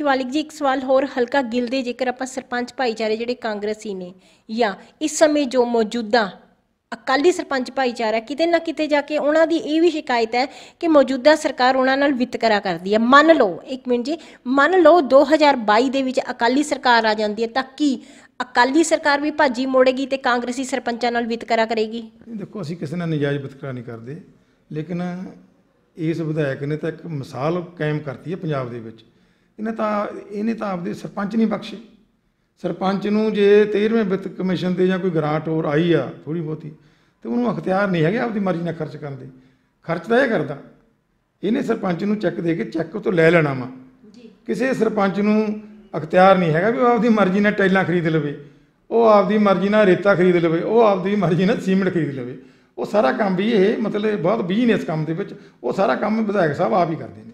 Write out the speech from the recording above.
ਸ਼ਿਵਾਲਿਕ ਜੀ ਇੱਕ ਸਵਾਲ ਹੋਰ ਹਲਕਾ ਗਿੱਲ ਦੇ ਜੇਕਰ ਆਪਾਂ ਸਰਪੰਚ ਭਾਈਚਾਰੇ ਜਿਹੜੇ ਕਾਂਗਰਸੀ ਨੇ ਜਾਂ ਇਸ ਸਮੇਂ ਜੋ ਮੌਜੂਦਾ ਅਕਾਲੀ ਸਰਪੰਚ ਭਾਈਚਾਰਾ ਕਿਤੇ ਨਾ ਕਿਤੇ ਜਾ ਕੇ ਉਹਨਾਂ ਦੀ ਇਹ ਵੀ ਸ਼ਿਕਾਇਤ ਹੈ ਕਿ ਮੌਜੂਦਾ ਸਰਕਾਰ ਉਹਨਾਂ ਨਾਲ ਵਿਤਕਰਾ ਕਰਦੀ ਹੈ ਮੰਨ ਲਓ ਇੱਕ ਮਿੰਟ ਜੀ ਮੰਨ ਲਓ 2022 ਦੇ ਵਿੱਚ ਅਕਾਲੀ ਸਰਕਾਰ ਆ ਜਾਂਦੀ ਹੈ ਤਾਂ ਕੀ ਅਕਾਲੀ ਸਰਕਾਰ ਵੀ ਭਾਜੀ ਮੋੜੇਗੀ ਤੇ ਕਾਂਗਰਸੀ ਸਰਪੰਚਾਂ ਨਾਲ ਵਿਤਕਰਾ ਕਰੇਗੀ ਦੇਖੋ ਅਸੀਂ ਕਿਸੇ ਨਾਲ ਨਜਾਇਜ਼ ਵਿਤਕਰਾ ਨਹੀਂ ਕਰਦੇ ਲੇਕਿਨ ਇਸ ਵਿਧਾਇਕ ਨੇ ਤਾਂ ਇੱਕ ਮਿਸਾਲ ਕਾਇਮ ਕਰਤੀ ਹੈ ਪੰਜਾਬ ਦੇ ਵਿੱਚ ਇਹਨੇ ਤਾਂ ਇਹਨੇ ਤਾਂ ਆਪਦੇ ਸਰਪੰਚ ਨਹੀਂ ਬਖਸ਼ੇ ਸਰਪੰਚ ਨੂੰ ਜੇ 13ਵੇਂ ਵਿੱਤ ਕਮਿਸ਼ਨ ਤੇ ਜਾਂ ਕੋਈ ਗ੍ਰਾਂਟ ਹੋਰ ਆਈ ਆ ਥੋੜੀ ਬਹੁਤੀ ਤੇ ਉਹਨੂੰ ਅਖਤਿਆਰ ਨਹੀਂ ਹੈਗਾ ਆਪਦੀ ਮਰਜ਼ੀ ਨਾਲ ਖਰਚ ਕਰਨ ਦੇ ਖਰਚ ਤਾਂ ਇਹ ਕਰਦਾ ਇਹਨੇ ਸਰਪੰਚ ਨੂੰ ਚੈੱਕ ਦੇ ਕੇ ਚੈੱਕ ਤੋਂ ਲੈ ਲੈਣਾ ਵਾ ਜੀ ਕਿਸੇ ਸਰਪੰਚ ਨੂੰ ਅਖਤਿਆਰ ਨਹੀਂ ਹੈਗਾ ਵੀ ਉਹ ਆਪਦੀ ਮਰਜ਼ੀ ਨਾਲ ਟਾਈਲਾਂ ਖਰੀਦ ਲਵੇ ਉਹ ਆਪਦੀ ਮਰਜ਼ੀ ਨਾਲ ਰੇਤਾ ਖਰੀਦ ਲਵੇ ਉਹ ਆਪਦੀ ਮਰਜ਼ੀ ਨਾਲ ਸੀਮੈਂਟ ਖਰੀਦ ਲਵੇ ਉਹ ਸਾਰਾ ਕੰਮ ਵੀ ਇਹ ਮਤਲਬ ਬਹੁਤ ਬਿਜ਼ਨਸ ਕੰਮ ਦੇ ਵਿੱਚ ਉਹ ਸਾਰਾ ਕੰਮ ਵਿਧਾਇਕ ਸਾਹਿਬ ਆਪ ਹੀ ਕਰਦੇ ਨੇ